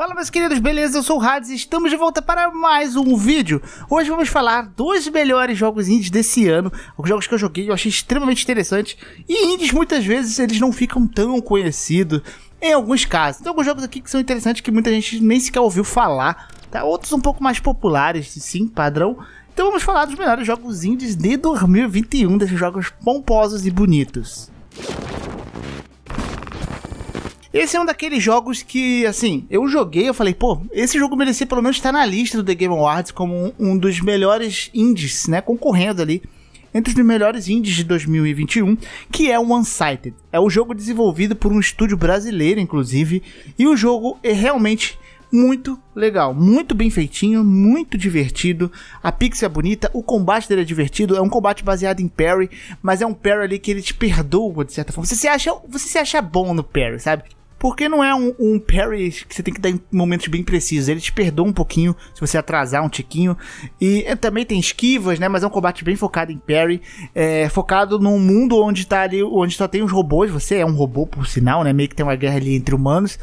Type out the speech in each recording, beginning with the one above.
Fala meus queridos, beleza? Eu sou o Hades e estamos de volta para mais um vídeo. Hoje vamos falar dos melhores jogos indies desse ano, os jogos que eu joguei eu achei extremamente interessantes. E indies muitas vezes eles não ficam tão conhecidos em alguns casos. Tem alguns jogos aqui que são interessantes que muita gente nem sequer ouviu falar, tá? Outros um pouco mais populares, sim, padrão. Então vamos falar dos melhores jogos indies de 2021, desses jogos pomposos e bonitos. Esse é um daqueles jogos que, assim, eu joguei, eu falei, pô, esse jogo merecia pelo menos estar na lista do The Game Awards como um, um dos melhores indies, né? Concorrendo ali entre os melhores indies de 2021, que é o Unsighted. É um jogo desenvolvido por um estúdio brasileiro, inclusive, e o jogo é realmente muito legal, muito bem feitinho, muito divertido. A pixel é bonita, o combate dele é divertido, é um combate baseado em parry, mas é um parry ali que ele te perdoa de certa forma. Você se acha, você se acha bom no parry, sabe? Porque não é um, um parry que você tem que dar em momentos bem precisos. Ele te perdoa um pouquinho se você atrasar um tiquinho. E é, também tem esquivas, né? Mas é um combate bem focado em parry. É, focado num mundo onde tá ali, onde só tem os robôs. Você é um robô, por sinal, né? Meio que tem uma guerra ali entre humanos.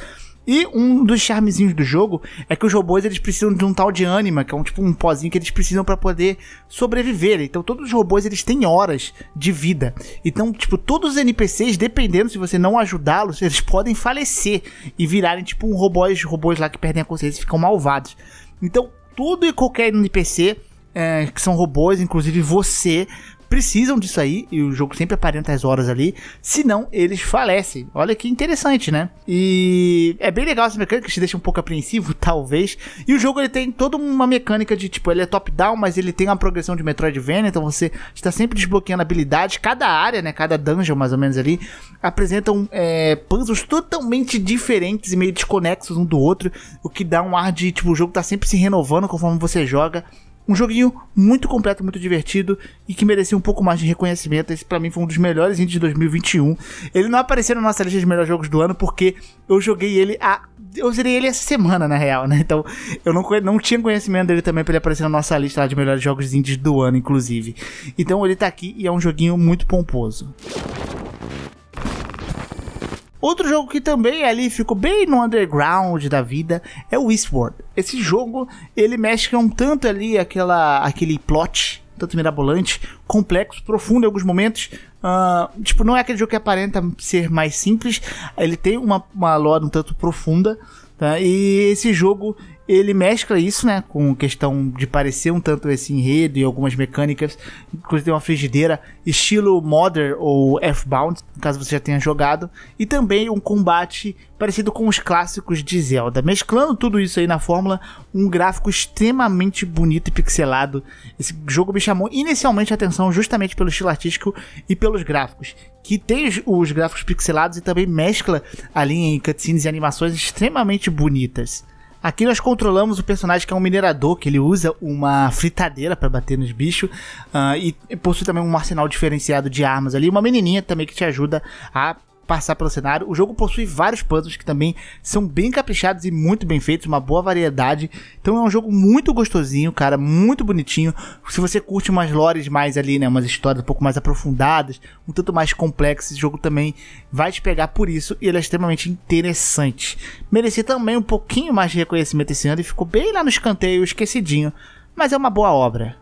E um dos charmezinhos do jogo é que os robôs eles precisam de um tal de ânima, que é um tipo um pozinho que eles precisam para poder sobreviver. Então todos os robôs eles têm horas de vida. Então, tipo, todos os NPCs, dependendo se você não ajudá-los, eles podem falecer e virarem tipo um robôs, robôs lá que perdem a consciência e ficam malvados. Então, tudo e qualquer NPC é, que são robôs, inclusive você, precisam disso aí, e o jogo sempre aparenta as horas ali, senão eles falecem. Olha que interessante, né? E é bem legal essa mecânica, que te deixa um pouco apreensivo, talvez. E o jogo ele tem toda uma mecânica de tipo, ele é top-down, mas ele tem uma progressão de Metroidvania, então você está sempre desbloqueando habilidades. Cada área, né? Cada dungeon, mais ou menos ali, apresentam é, puzzles totalmente diferentes e meio desconexos um do outro, o que dá um ar de tipo, o jogo tá sempre se renovando conforme você joga. Um joguinho muito completo, muito divertido e que merecia um pouco mais de reconhecimento. Esse para mim foi um dos melhores indies de 2021. Ele não apareceu na nossa lista de melhores jogos do ano porque eu joguei ele a eu zerei ele essa semana, na real, né? Então, eu não, não tinha conhecimento dele também pra ele aparecer na nossa lista de melhores jogos indies do ano, inclusive. Então, ele tá aqui e é um joguinho muito pomposo. Outro jogo que também ali ficou bem no underground da vida é o Eastward. Esse jogo, ele mexe um tanto ali aquela, aquele plot, tanto mirabolante, complexo, profundo em alguns momentos. Uh, tipo, não é aquele jogo que aparenta ser mais simples, ele tem uma, uma lore um tanto profunda, Tá? E esse jogo ele mescla isso, né, com questão de parecer um tanto esse enredo e algumas mecânicas, inclusive tem uma frigideira estilo Modern ou F-Bound, caso você já tenha jogado, e também um combate parecido com os clássicos de Zelda. Mesclando tudo isso aí na fórmula, um gráfico extremamente bonito e pixelado. Esse jogo me chamou inicialmente a atenção justamente pelo estilo artístico e pelos gráficos, que tem os gráficos pixelados e também mescla ali em cutscenes e animações extremamente bonitas. Aqui nós controlamos o personagem que é um minerador, que ele usa uma fritadeira para bater nos bichos uh, e possui também um arsenal diferenciado de armas ali. Uma menininha também que te ajuda a passar pelo cenário. O jogo possui vários puzzles que também são bem caprichados e muito bem feitos, uma boa variedade. Então é um jogo muito gostosinho, cara, muito bonitinho. Se você curte umas lores mais ali, né, umas histórias um pouco mais aprofundadas, um tanto mais complexas, esse jogo também vai te pegar por isso e ele é extremamente interessante. Mereci também um pouquinho mais de reconhecimento esse ano e ficou bem lá no escanteio, esquecidinho, mas é uma boa obra.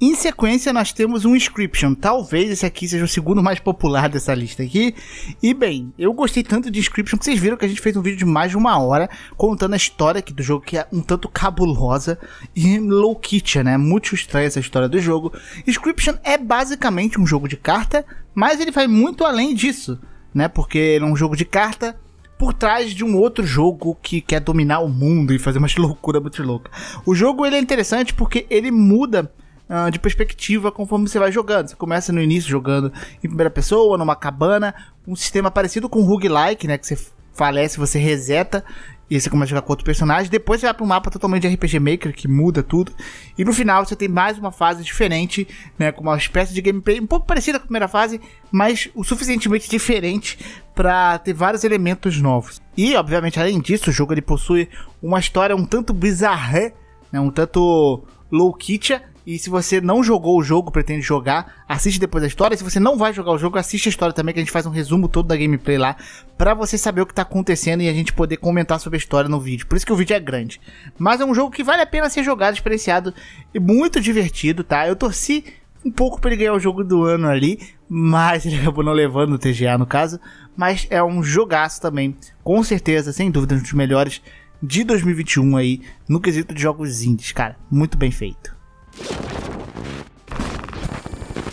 Em sequência, nós temos um Inscription. Talvez esse aqui seja o segundo mais popular dessa lista aqui. E bem, eu gostei tanto de Inscription que vocês viram que a gente fez um vídeo de mais de uma hora contando a história aqui do jogo, que é um tanto cabulosa e louquitia, né? Muito estranha essa história do jogo. Inscription é basicamente um jogo de carta, mas ele vai muito além disso, né? Porque ele é um jogo de carta por trás de um outro jogo que quer dominar o mundo e fazer umas loucura muito louca. O jogo ele é interessante porque ele muda uh, de perspectiva conforme você vai jogando. Você começa no início jogando em primeira pessoa, numa cabana, um sistema parecido com o roguelike, né? Que você falece, você reseta e você começa a jogar com outro personagem. Depois você vai para um mapa totalmente de RPG Maker, que muda tudo. E no final você tem mais uma fase diferente, né? Com uma espécie de gameplay um pouco parecida com a primeira fase, mas o suficientemente diferente para ter vários elementos novos. E, obviamente, além disso, o jogo ele possui uma história um tanto bizarra, né? Um tanto low-kitia, e se você não jogou o jogo, pretende jogar, assiste depois a história. se você não vai jogar o jogo, assiste a história também, que a gente faz um resumo todo da gameplay lá, para você saber o que tá acontecendo e a gente poder comentar sobre a história no vídeo. Por isso que o vídeo é grande. Mas é um jogo que vale a pena ser jogado, experienciado e muito divertido, tá? Eu torci um pouco para ele ganhar o jogo do ano ali, mas ele acabou não levando o TGA no caso, mas é um jogaço também, com certeza, sem dúvida, um dos melhores de 2021 aí, no quesito de jogos indies, cara, muito bem feito.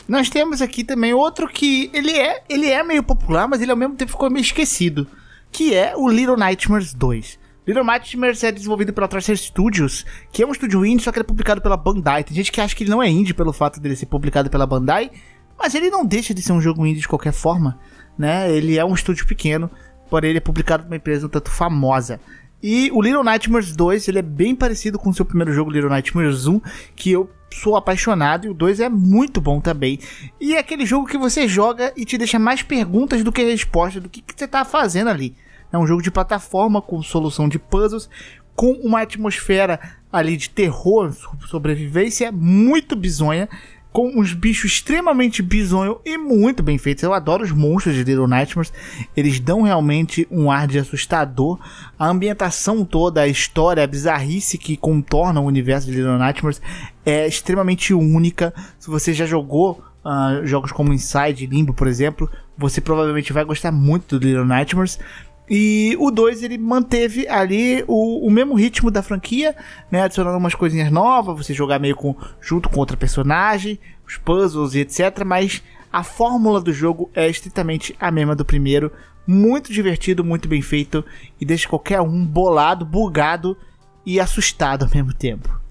Nós temos aqui também outro que ele é, ele é meio popular, mas ele ao mesmo tempo ficou meio esquecido, que é o Little Nightmares 2. Little Nightmares é desenvolvido pela Tracer Studios, que é um estúdio indie, só que ele é publicado pela Bandai. Tem gente que acha que ele não é indie pelo fato dele ser publicado pela Bandai, mas ele não deixa de ser um jogo indie de qualquer forma, né? Ele é um estúdio pequeno, porém ele é publicado por uma empresa um tanto famosa. E o Little Nightmares 2, ele é bem parecido com o seu primeiro jogo, Little Nightmares 1, que eu sou apaixonado e o 2 é muito bom também. E é aquele jogo que você joga e te deixa mais perguntas do que respostas do que, que você está fazendo ali. É um jogo de plataforma com solução de puzzles, com uma atmosfera ali de terror, sobrevivência muito bizonha com uns bichos extremamente bizonhos e muito bem feitos. Eu adoro os monstros de Little Nightmares, eles dão realmente um ar de assustador. A ambientação toda, a história, a bizarrice que contorna o universo de Little Nightmares é extremamente única. Se você já jogou uh, jogos como Inside, Limbo, por exemplo, você provavelmente vai gostar muito do Little Nightmares. E o 2 ele manteve ali o, o mesmo ritmo da franquia, né? Adicionando umas coisinhas novas, você jogar meio com, junto com outra personagem, os puzzles e etc. Mas a fórmula do jogo é estritamente a mesma do primeiro. Muito divertido, muito bem feito e deixa qualquer um bolado, bugado e assustado ao mesmo tempo.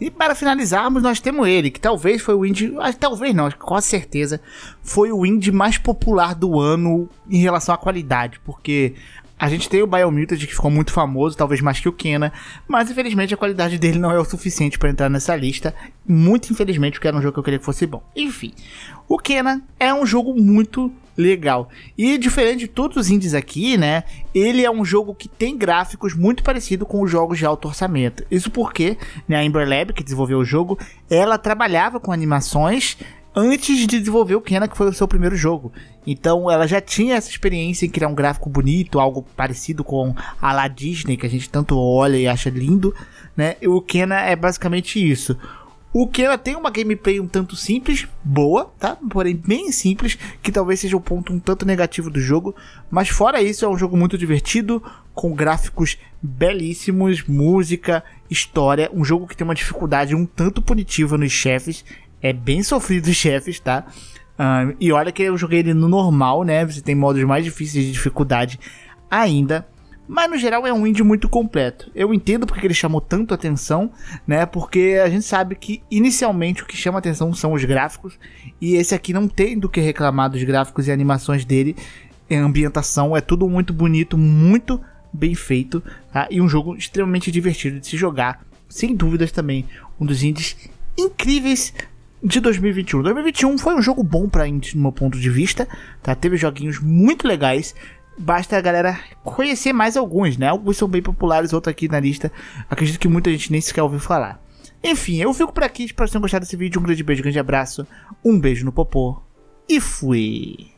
E para finalizarmos, nós temos ele, que talvez foi o indie, ah, talvez não, com certeza, foi o indie mais popular do ano em relação à qualidade, porque a gente tem o Biomutant que ficou muito famoso, talvez mais que o Kena, mas infelizmente a qualidade dele não é o suficiente para entrar nessa lista. Muito infelizmente, porque era um jogo que eu queria que fosse bom. Enfim, o Kena é um jogo muito legal. E diferente de todos os indies aqui, né? Ele é um jogo que tem gráficos muito parecido com os jogos de alto orçamento. Isso porque né, a Ember Lab, que desenvolveu o jogo, ela trabalhava com animações antes de desenvolver o Kena, que foi o seu primeiro jogo. Então ela já tinha essa experiência em criar um gráfico bonito, algo parecido com a La Disney, que a gente tanto olha e acha lindo, né? E o Kena é basicamente isso. O que ela tem uma gameplay um tanto simples, boa, tá? Porém bem simples, que talvez seja o um ponto um tanto negativo do jogo, mas fora isso é um jogo muito divertido, com gráficos belíssimos, música, história, um jogo que tem uma dificuldade um tanto punitiva nos chefes, é bem sofrido os chefes, tá? Uh, e olha que eu joguei ele no normal, né? Você tem modos mais difíceis de dificuldade ainda. Mas no geral é um indie muito completo. Eu entendo porque ele chamou tanto atenção, né? Porque a gente sabe que inicialmente o que chama atenção são os gráficos. E esse aqui não tem do que reclamar dos gráficos e animações dele. É ambientação é tudo muito bonito, muito bem feito. Tá? E um jogo extremamente divertido de se jogar. Sem dúvidas também um dos indies incríveis de 2021. 2021 foi um jogo bom para indies, no meu ponto de vista, tá? Teve joguinhos muito legais basta a galera conhecer mais alguns, né? Alguns são bem populares, outros aqui na lista. Acredito que muita gente nem sequer ouviu falar. Enfim, eu fico por aqui. Espero que tenham gostado desse vídeo. Um grande beijo, um grande abraço. Um beijo no popô. E fui.